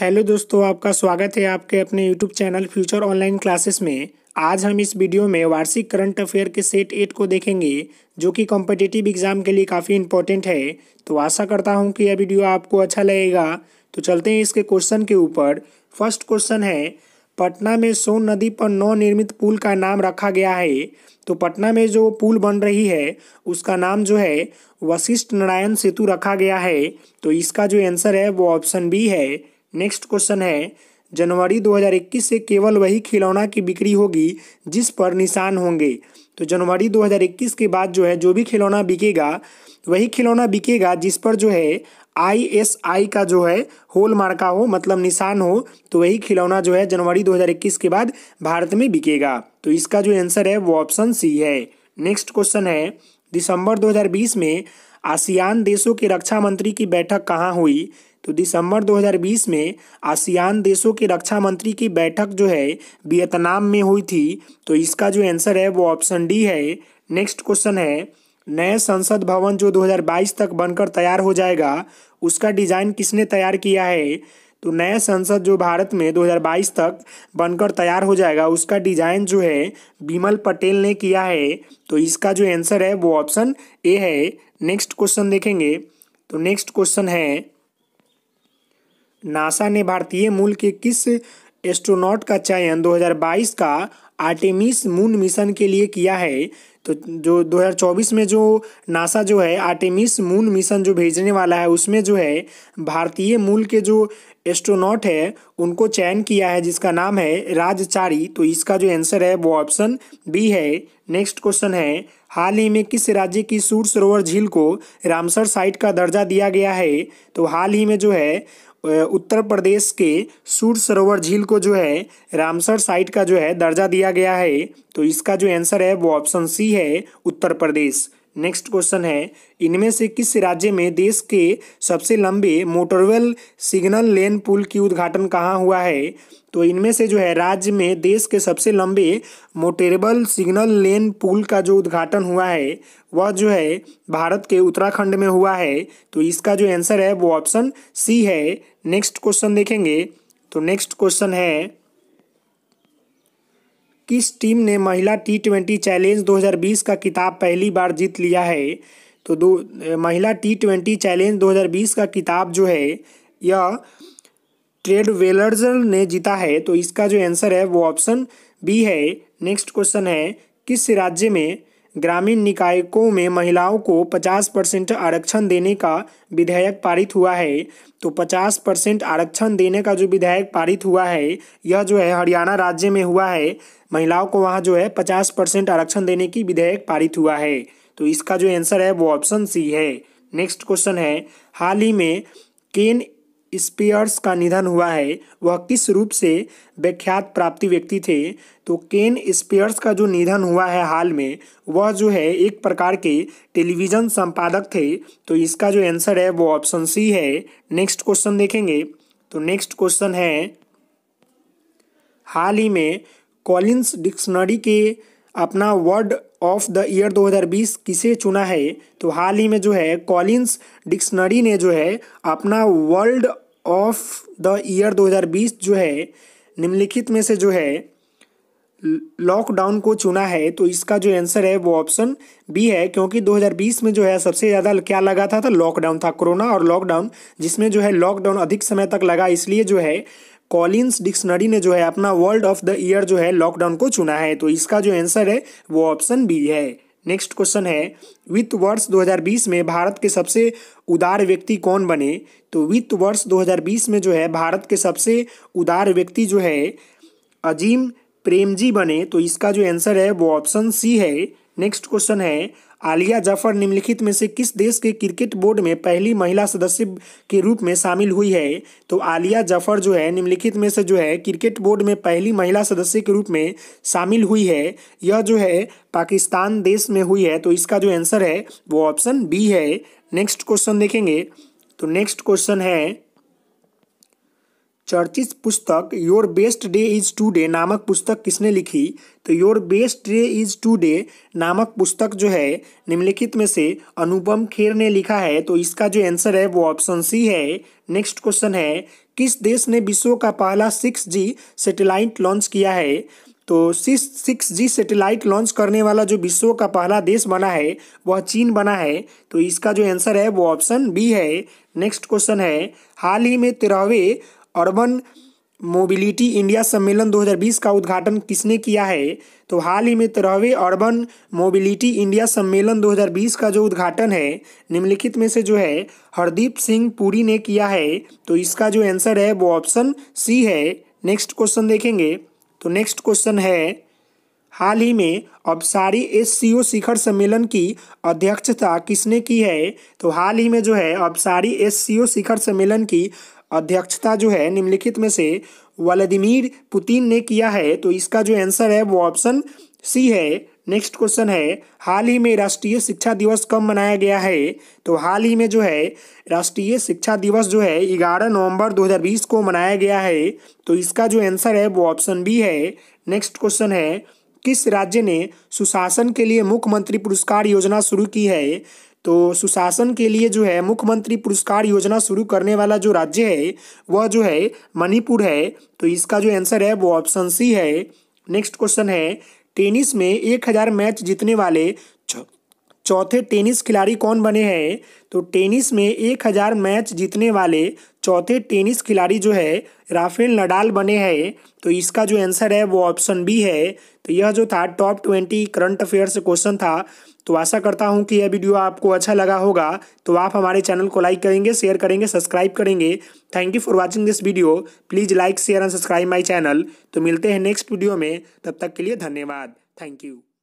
hello दोस्तों आपका स्वागत है आपके अपने YouTube channel future online classes में आज हम इस वीडियो में वार्षिक करंट अफेयर के सेट एट को देखेंगे जो कि कॉम्पिटेटिव एग्जाम के लिए काफ़ी इंपॉर्टेंट है तो आशा करता हूं कि यह वीडियो आपको अच्छा लगेगा तो चलते हैं इसके क्वेश्चन के ऊपर फर्स्ट क्वेश्चन है पटना में सोन नदी पर नवनिर्मित पुल का नाम रखा गया है तो पटना में जो पुल बन रही है उसका नाम जो है वशिष्ठ नारायण सेतु रखा गया है तो इसका जो आंसर है वो ऑप्शन बी है नेक्स्ट क्वेश्चन है जनवरी 2021 से केवल वही खिलौना की बिक्री होगी जिस पर निशान होंगे तो जनवरी 2021 के बाद जो है जो भी खिलौना बिकेगा वही खिलौना बिकेगा जिस पर जो है आई एस आई का जो है होल मार्का हो मतलब निशान हो तो वही खिलौना जो है जनवरी 2021 के बाद भारत में बिकेगा तो इसका जो आंसर है वो ऑप्शन सी है नेक्स्ट क्वेश्चन है दिसंबर 2020 में आसियान देशों के रक्षा मंत्री की बैठक कहाँ हुई तो दिसंबर 2020 में आसियान देशों के रक्षा मंत्री की बैठक जो है वियतनाम में हुई थी तो इसका जो आंसर है वो ऑप्शन डी है नेक्स्ट क्वेश्चन है नए संसद भवन जो 2022 तक बनकर तैयार हो जाएगा उसका डिज़ाइन किसने तैयार किया है तो नया संसद जो भारत में 2022 तक बनकर तैयार हो जाएगा उसका डिजाइन जो है बिमल पटेल ने किया है तो इसका जो आंसर है वो ऑप्शन ए है नेक्स्ट क्वेश्चन देखेंगे तो नेक्स्ट क्वेश्चन है नासा ने भारतीय मूल के किस एस्ट्रोनॉट का चयन 2022 का आर्टेमिस मून मिशन के लिए किया है तो जो 2024 में जो नासा जो है आर्टेमिस मून मिशन जो भेजने वाला है उसमें जो है भारतीय मूल के जो एस्ट्रोनॉट है उनको चयन किया है जिसका नाम है राजचारी तो इसका जो आंसर है वो ऑप्शन बी है नेक्स्ट क्वेश्चन है हाल ही में किस राज्य की सूर सरोवर झील को रामसर साइट का दर्जा दिया गया है तो हाल ही में जो है उत्तर प्रदेश के सूर सरोवर झील को जो है रामसर साइट का जो है दर्जा दिया गया है तो इसका जो आंसर है वो ऑप्शन सी है उत्तर प्रदेश नेक्स्ट क्वेश्चन है इनमें से किस राज्य में देश के सबसे लंबे मोटरवेल सिग्नल लेन पुल की उद्घाटन कहाँ हुआ है तो इनमें से जो है राज्य में देश के सबसे लंबे मोटरेबल सिग्नल लेन पुल का जो उद्घाटन हुआ है वह जो है भारत के उत्तराखंड में हुआ है तो इसका जो आंसर है वो ऑप्शन सी है नेक्स्ट क्वेश्चन देखेंगे तो नेक्स्ट क्वेश्चन है किस टीम ने महिला टी ट्वेंटी चैलेंज 2020 का किताब पहली बार जीत लिया है तो दो महिला टी ट्वेंटी चैलेंज 2020 का किताब जो है यह ट्रेड वेलर्स ने जीता है तो इसका जो आंसर है वो ऑप्शन बी है नेक्स्ट क्वेश्चन है किस राज्य में ग्रामीण निकायों में महिलाओं को 50 परसेंट आरक्षण देने का विधेयक पारित हुआ है तो 50 परसेंट आरक्षण देने का जो विधेयक पारित हुआ है यह जो है हरियाणा राज्य में हुआ है महिलाओं को वहाँ जो है 50 परसेंट आरक्षण देने की विधेयक पारित हुआ है तो इसका जो आंसर है वो ऑप्शन सी है नेक्स्ट क्वेश्चन है हाल ही में केन स्पीयर्स का निधन हुआ है वह किस रूप से विख्यात प्राप्ति व्यक्ति थे तो केन स्पेयर्स का जो निधन हुआ है हाल में वह जो है एक प्रकार के टेलीविज़न संपादक थे तो इसका जो आंसर है वो ऑप्शन सी है नेक्स्ट क्वेश्चन देखेंगे तो नेक्स्ट क्वेश्चन है हाल ही में कॉलिंस डिक्शनरी के अपना वर्ड ऑफ द ईयर 2020 किसे चुना है तो हाल ही में जो है कॉलिंस डिक्शनरी ने जो है अपना वर्ल्ड ऑफ द ईयर 2020 जो है निम्नलिखित में से जो है लॉकडाउन को चुना है तो इसका जो आंसर है वो ऑप्शन बी है क्योंकि 2020 में जो है सबसे ज़्यादा क्या लगा था था लॉकडाउन था कोरोना और लॉकडाउन जिसमें जो है लॉकडाउन अधिक समय तक लगा इसलिए जो है कॉलिंस डिक्शनरी ने जो है अपना वर्ल्ड ऑफ द ईयर जो है लॉकडाउन को चुना है तो इसका जो आंसर है वो ऑप्शन बी है नेक्स्ट क्वेश्चन है वित्त वर्ष 2020 में भारत के सबसे उदार व्यक्ति कौन बने तो वित्त वर्ष 2020 में जो है भारत के सबसे उदार व्यक्ति जो है अजीम प्रेमजी बने तो इसका जो आंसर है वो ऑप्शन सी है नेक्स्ट क्वेश्चन है आलिया जाफर निम्नलिखित में से किस देश के क्रिकेट बोर्ड में पहली महिला सदस्य के रूप में शामिल हुई है तो आलिया जाफर जो है निम्नलिखित में से जो है क्रिकेट बोर्ड में पहली महिला सदस्य के रूप में शामिल हुई है यह जो है पाकिस्तान देश में हुई है तो इसका जो आंसर है वो ऑप्शन बी है नेक्स्ट क्वेश्चन देखेंगे तो नेक्स्ट क्वेश्चन है चर्चित पुस्तक your best day is today नामक पुस्तक किसने लिखी तो your best day is today नामक पुस्तक जो है निम्नलिखित में से अनुपम खेर ने लिखा है तो इसका जो आंसर है वो ऑप्शन सी है नेक्स्ट क्वेश्चन है किस देश ने विश्व का पहला सिक्स जी सेटेलाइट लॉन्च किया है तो सिक्स जी सेटेलाइट लॉन्च करने वाला जो विश्व का पहला देश बना है वह चीन बना है तो इसका जो आंसर है वो ऑप्शन बी है नेक्स्ट क्वेश्चन है हाल ही में तेरहवें अर्बन मोबिलिटी इंडिया सम्मेलन 2020 का उद्घाटन किसने किया है तो हाल ही में तेरहवें तो अर्बन मोबिलिटी इंडिया सम्मेलन 2020 का जो उद्घाटन है निम्नलिखित में से जो है हरदीप सिंह पुरी ने किया है तो इसका जो आंसर है वो ऑप्शन सी है नेक्स्ट क्वेश्चन देखेंगे तो नेक्स्ट क्वेश्चन है हाल ही में अबसारी एस शिखर सम्मेलन की अध्यक्षता किसने की है तो हाल ही में जो है अबसारी एस शिखर सम्मेलन की अध्यक्षता जो है निम्नलिखित में से व्लादिमीर पुतिन ने किया है तो इसका जो आंसर है वो ऑप्शन सी है नेक्स्ट क्वेश्चन है हाल ही में राष्ट्रीय शिक्षा दिवस कब मनाया गया है तो हाल ही में जो है राष्ट्रीय शिक्षा दिवस जो है ग्यारह नवंबर 2020 को मनाया गया है तो इसका जो आंसर है वो ऑप्शन बी है नेक्स्ट क्वेश्चन है किस राज्य ने सुशासन के लिए मुख्यमंत्री पुरस्कार योजना शुरू की है तो सुशासन के लिए जो है मुख्यमंत्री पुरस्कार योजना शुरू करने वाला जो राज्य है वह जो है मणिपुर है तो इसका जो आंसर है वो ऑप्शन सी है नेक्स्ट क्वेश्चन है टेनिस में एक हजार मैच जीतने वाले चौथे टेनिस खिलाड़ी कौन बने हैं तो टेनिस में एक हजार मैच जीतने वाले चौथे टेनिस खिलाड़ी जो है राफेल नडाल बने हैं तो इसका जो आंसर है वो ऑप्शन बी है तो यह जो था top twenty current affairs question था तो आशा करता हूँ कि यह वीडियो आपको अच्छा लगा होगा तो आप हमारे चैनल को लाइक करेंगे शेयर करेंगे सब्सक्राइब करेंगे thank you for watching this video please like share and subscribe my channel तो मिलते हैं नेक्स्ट वीडियो में तब तक के लिए धन्यवाद थैंक यू